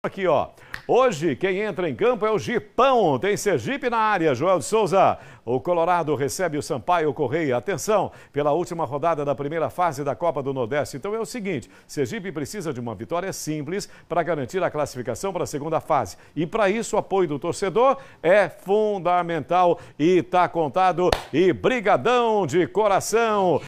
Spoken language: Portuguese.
Aqui, ó. Hoje, quem entra em campo é o Gipão. Tem Sergipe na área. Joel de Souza. O Colorado recebe o Sampaio Correia. Atenção, pela última rodada da primeira fase da Copa do Nordeste. Então é o seguinte: Sergipe precisa de uma vitória simples para garantir a classificação para a segunda fase. E para isso, o apoio do torcedor é fundamental. E tá contado. E brigadão de coração.